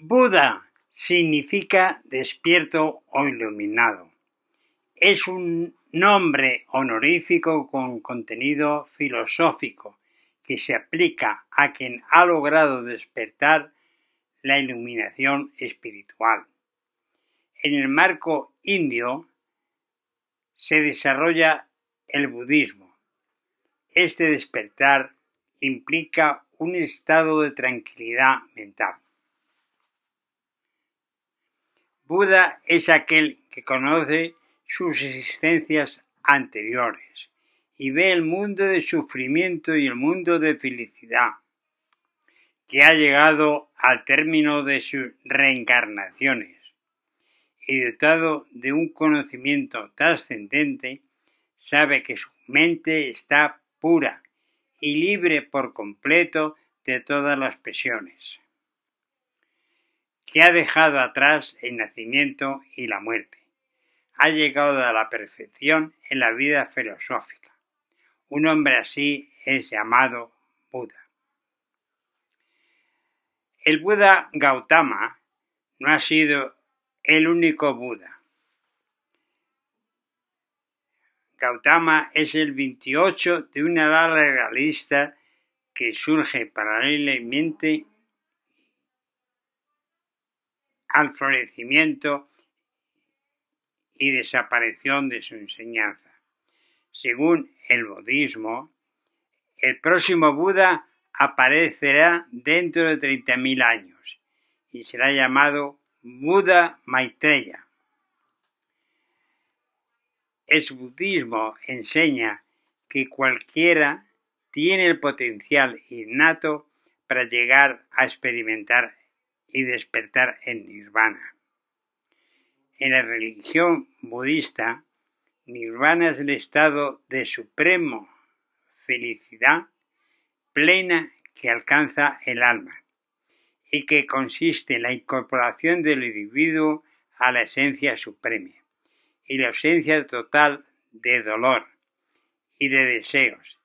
Buda significa despierto o iluminado. Es un nombre honorífico con contenido filosófico que se aplica a quien ha logrado despertar la iluminación espiritual. En el marco indio se desarrolla el budismo. Este despertar implica un estado de tranquilidad mental. Buda es aquel que conoce sus existencias anteriores y ve el mundo de sufrimiento y el mundo de felicidad, que ha llegado al término de sus reencarnaciones y dotado de un conocimiento trascendente, sabe que su mente está pura y libre por completo de todas las presiones que ha dejado atrás el nacimiento y la muerte. Ha llegado a la perfección en la vida filosófica. Un hombre así es llamado Buda. El Buda Gautama no ha sido el único Buda. Gautama es el 28 de una larga realista que surge paralelamente florecimiento y desaparición de su enseñanza. Según el budismo, el próximo Buda aparecerá dentro de 30.000 años y será llamado Buda Maitreya. El budismo enseña que cualquiera tiene el potencial innato para llegar a experimentar y despertar en nirvana. En la religión budista, nirvana es el estado de supremo felicidad plena que alcanza el alma y que consiste en la incorporación del individuo a la esencia suprema y la ausencia total de dolor y de deseos.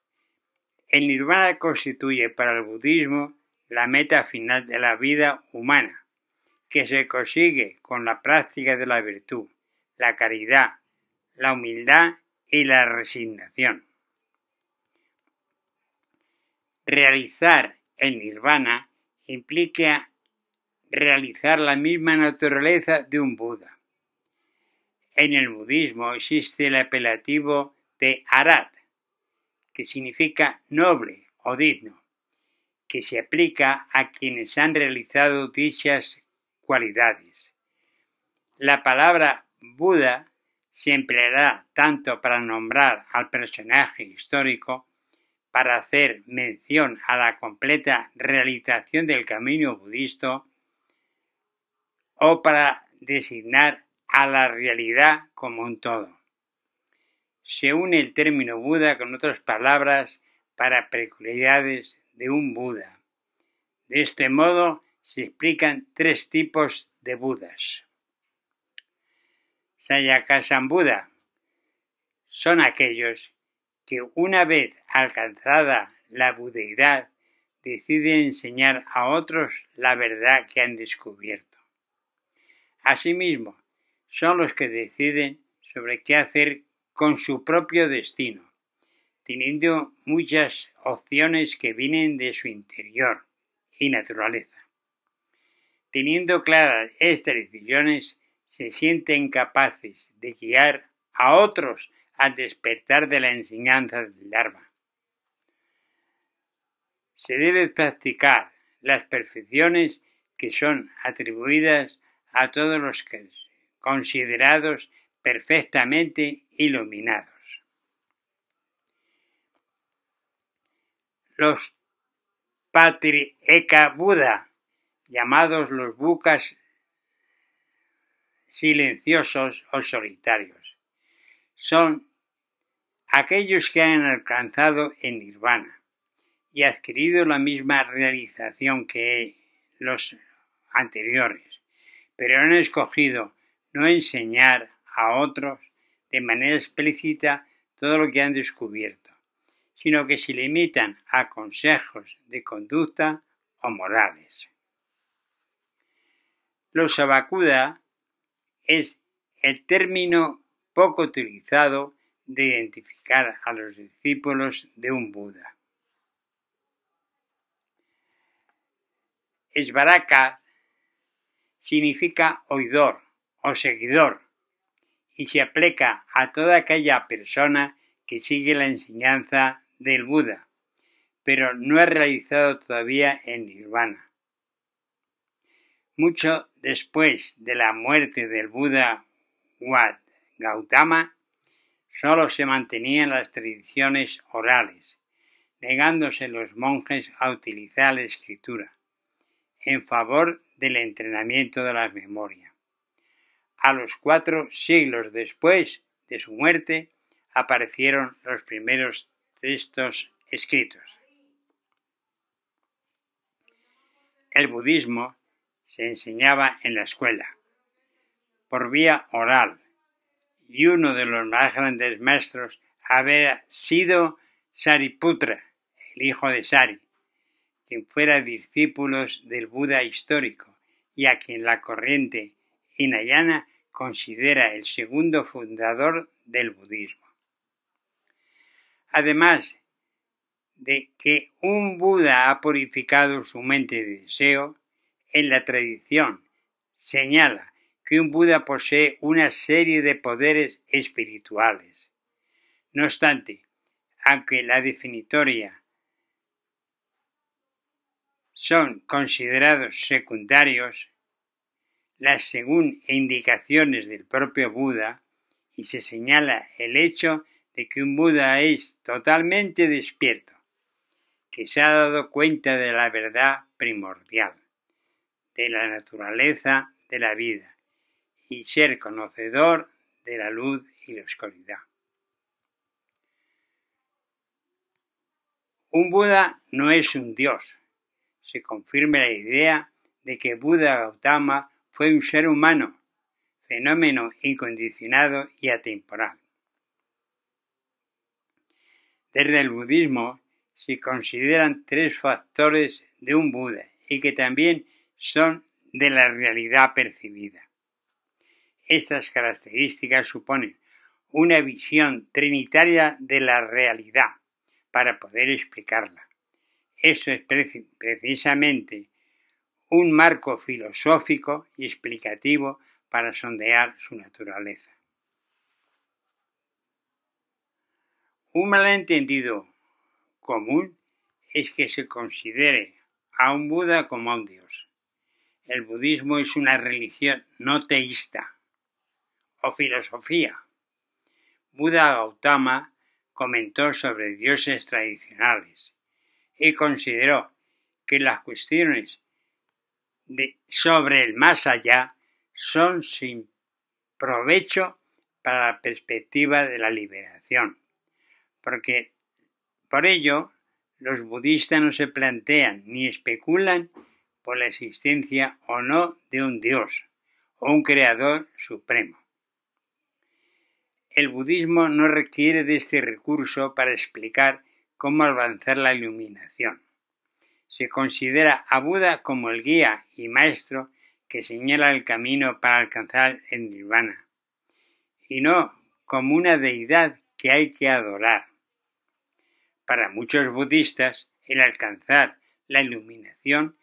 El nirvana constituye para el budismo la meta final de la vida humana, que se consigue con la práctica de la virtud, la caridad, la humildad y la resignación. Realizar el nirvana implica realizar la misma naturaleza de un Buda. En el budismo existe el apelativo de Arat, que significa noble o digno, que se aplica a quienes han realizado dichas cualidades. La palabra Buda se empleará tanto para nombrar al personaje histórico, para hacer mención a la completa realización del camino budista, o para designar a la realidad como un todo. Se une el término Buda con otras palabras para peculiaridades de un Buda. De este modo se explican tres tipos de Budas. Sayakasan Buda son aquellos que una vez alcanzada la budeidad deciden enseñar a otros la verdad que han descubierto. Asimismo, son los que deciden sobre qué hacer con su propio destino teniendo muchas opciones que vienen de su interior y naturaleza. Teniendo claras estas decisiones, se sienten capaces de guiar a otros al despertar de la enseñanza del Dharma. Se debe practicar las perfecciones que son atribuidas a todos los considerados perfectamente iluminados. los Patri Eka Buda, llamados los bucas silenciosos o solitarios. Son aquellos que han alcanzado en nirvana y adquirido la misma realización que los anteriores, pero han escogido no enseñar a otros de manera explícita todo lo que han descubierto sino que se limitan a consejos de conducta o morales. Los abacuda es el término poco utilizado de identificar a los discípulos de un Buda. Esbaraka significa oidor o seguidor y se aplica a toda aquella persona que sigue la enseñanza del Buda, pero no es realizado todavía en Nirvana. Mucho después de la muerte del Buda Wat Gautama, solo se mantenían las tradiciones orales, negándose los monjes a utilizar la escritura, en favor del entrenamiento de la memoria. A los cuatro siglos después de su muerte aparecieron los primeros estos escritos. El budismo se enseñaba en la escuela, por vía oral, y uno de los más grandes maestros había sido Sariputra, el hijo de Sari, quien fuera discípulo del Buda histórico y a quien la corriente Hinayana considera el segundo fundador del budismo. Además de que un Buda ha purificado su mente de deseo, en la tradición señala que un Buda posee una serie de poderes espirituales. No obstante, aunque la definitoria son considerados secundarios, las según indicaciones del propio Buda, y se señala el hecho de que un Buda es totalmente despierto, que se ha dado cuenta de la verdad primordial, de la naturaleza de la vida y ser conocedor de la luz y la oscuridad. Un Buda no es un dios. Se confirma la idea de que Buda Gautama fue un ser humano, fenómeno incondicionado y atemporal desde el budismo se consideran tres factores de un Buda y que también son de la realidad percibida. Estas características suponen una visión trinitaria de la realidad para poder explicarla. Eso es precisamente un marco filosófico y explicativo para sondear su naturaleza. Un malentendido común es que se considere a un Buda como a un dios. El budismo es una religión no teísta o filosofía. Buda Gautama comentó sobre dioses tradicionales y consideró que las cuestiones sobre el más allá son sin provecho para la perspectiva de la liberación porque por ello los budistas no se plantean ni especulan por la existencia o no de un dios o un creador supremo. El budismo no requiere de este recurso para explicar cómo avanzar la iluminación. Se considera a Buda como el guía y maestro que señala el camino para alcanzar el nirvana, y no como una deidad que hay que adorar. Para muchos budistas, el alcanzar la iluminación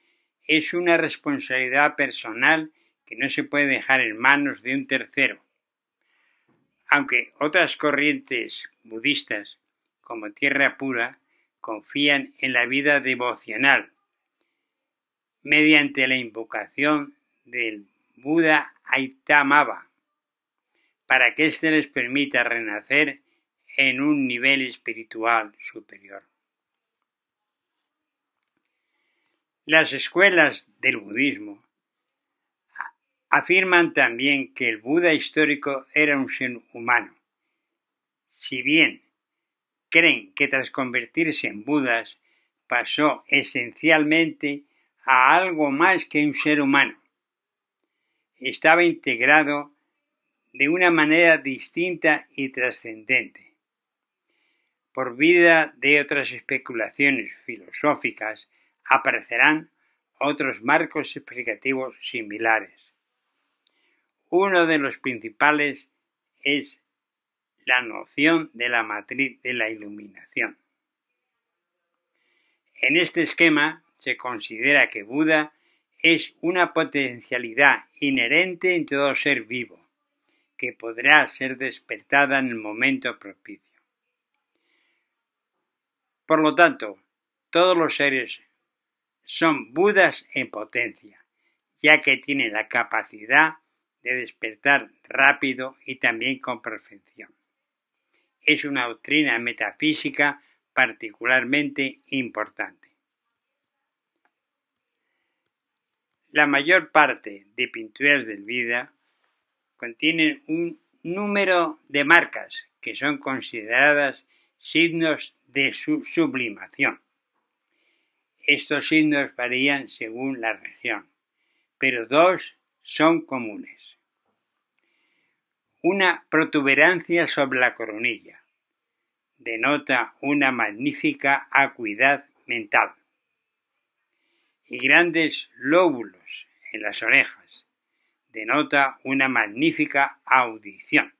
es una responsabilidad personal que no se puede dejar en manos de un tercero. Aunque otras corrientes budistas, como Tierra Pura, confían en la vida devocional, mediante la invocación del Buda Aitamaba, para que éste les permita renacer en un nivel espiritual superior. Las escuelas del budismo afirman también que el Buda histórico era un ser humano. Si bien creen que tras convertirse en Budas pasó esencialmente a algo más que un ser humano. Estaba integrado de una manera distinta y trascendente por vida de otras especulaciones filosóficas, aparecerán otros marcos explicativos similares. Uno de los principales es la noción de la matriz de la iluminación. En este esquema se considera que Buda es una potencialidad inherente en todo ser vivo, que podrá ser despertada en el momento propicio. Por lo tanto, todos los seres son Budas en potencia, ya que tienen la capacidad de despertar rápido y también con perfección. Es una doctrina metafísica particularmente importante. La mayor parte de pinturas del vida contienen un número de marcas que son consideradas signos de su sublimación. Estos signos varían según la región, pero dos son comunes. Una protuberancia sobre la coronilla denota una magnífica acuidad mental y grandes lóbulos en las orejas denota una magnífica audición.